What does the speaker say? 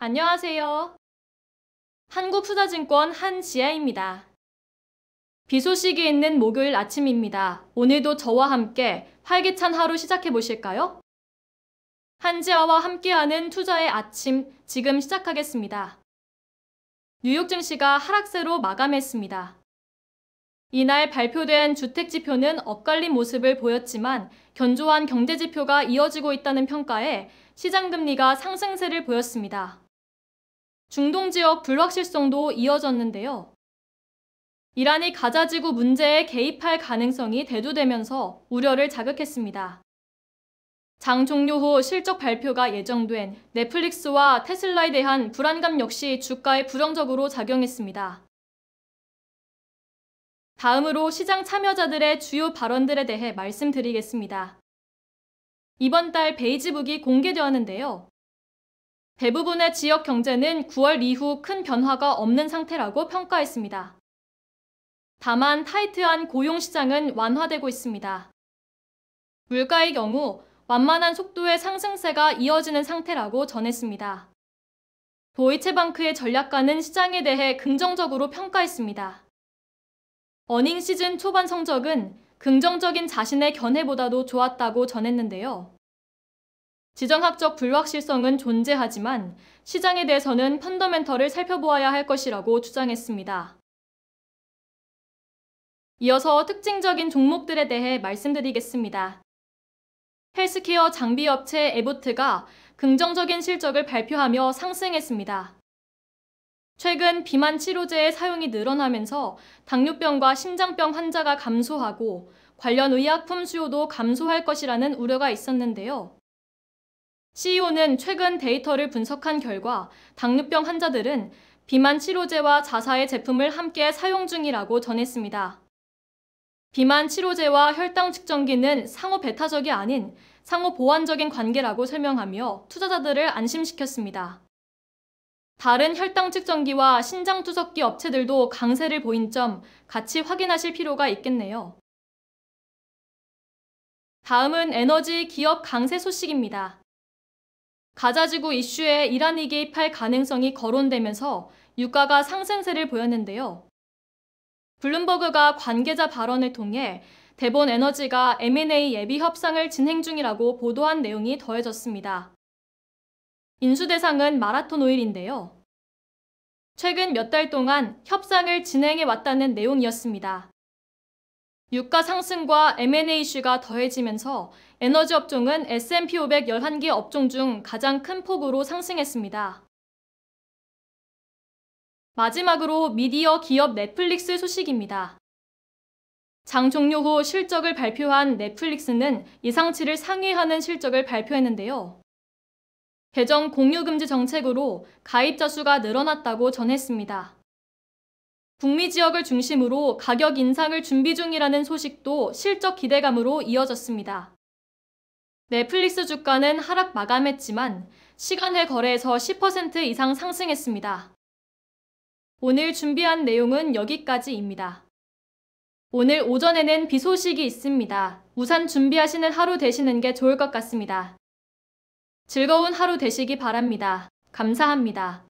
안녕하세요. 한국투자증권 한지아입니다. 비 소식이 있는 목요일 아침입니다. 오늘도 저와 함께 활기찬 하루 시작해 보실까요? 한지아와 함께하는 투자의 아침 지금 시작하겠습니다. 뉴욕 증시가 하락세로 마감했습니다. 이날 발표된 주택지표는 엇갈린 모습을 보였지만 견조한 경제지표가 이어지고 있다는 평가에 시장금리가 상승세를 보였습니다. 중동 지역 불확실성도 이어졌는데요. 이란이 가자지구 문제에 개입할 가능성이 대두되면서 우려를 자극했습니다. 장 종료 후 실적 발표가 예정된 넷플릭스와 테슬라에 대한 불안감 역시 주가에 부정적으로 작용했습니다. 다음으로 시장 참여자들의 주요 발언들에 대해 말씀드리겠습니다. 이번 달 베이지북이 공개되었는데요. 대부분의 지역 경제는 9월 이후 큰 변화가 없는 상태라고 평가했습니다. 다만 타이트한 고용 시장은 완화되고 있습니다. 물가의 경우 완만한 속도의 상승세가 이어지는 상태라고 전했습니다. 도이체방크의 전략가는 시장에 대해 긍정적으로 평가했습니다. 어닝 시즌 초반 성적은 긍정적인 자신의 견해보다도 좋았다고 전했는데요. 지정학적 불확실성은 존재하지만 시장에 대해서는 펀더멘터를 살펴보아야 할 것이라고 주장했습니다. 이어서 특징적인 종목들에 대해 말씀드리겠습니다. 헬스케어 장비업체 에보트가 긍정적인 실적을 발표하며 상승했습니다. 최근 비만 치료제의 사용이 늘어나면서 당뇨병과 심장병 환자가 감소하고 관련 의약품 수요도 감소할 것이라는 우려가 있었는데요. CEO는 최근 데이터를 분석한 결과 당뇨병 환자들은 비만 치료제와 자사의 제품을 함께 사용 중이라고 전했습니다. 비만 치료제와 혈당 측정기는 상호 배타적이 아닌 상호 보완적인 관계라고 설명하며 투자자들을 안심시켰습니다. 다른 혈당 측정기와 신장 투석기 업체들도 강세를 보인 점 같이 확인하실 필요가 있겠네요. 다음은 에너지 기업 강세 소식입니다. 가자지구 이슈에 이란이 개입할 가능성이 거론되면서 유가가 상승세를 보였는데요. 블룸버그가 관계자 발언을 통해 대본 에너지가 M&A 예비 협상을 진행 중이라고 보도한 내용이 더해졌습니다. 인수 대상은 마라톤 오일인데요. 최근 몇 달 동안 협상을 진행해 왔다는 내용이었습니다. 유가 상승과 M&A 이슈가 더해지면서 에너지 업종은 S&P 500 11개 업종 중 가장 큰 폭으로 상승했습니다. 마지막으로 미디어 기업 넷플릭스 소식입니다. 장 종료 후 실적을 발표한 넷플릭스는 예상치를 상회하는 실적을 발표했는데요. 배정 공유 금지 정책으로 가입자 수가 늘어났다고 전했습니다. 북미 지역을 중심으로 가격 인상을 준비 중이라는 소식도 실적 기대감으로 이어졌습니다. 넷플릭스 주가는 하락 마감했지만 시간을 거래에서 10% 이상 상승했습니다. 오늘 준비한 내용은 여기까지입니다. 오늘 오전에는 비 소식이 있습니다. 우산 준비하시는 하루 되시는 게 좋을 것 같습니다. 즐거운 하루 되시기 바랍니다. 감사합니다.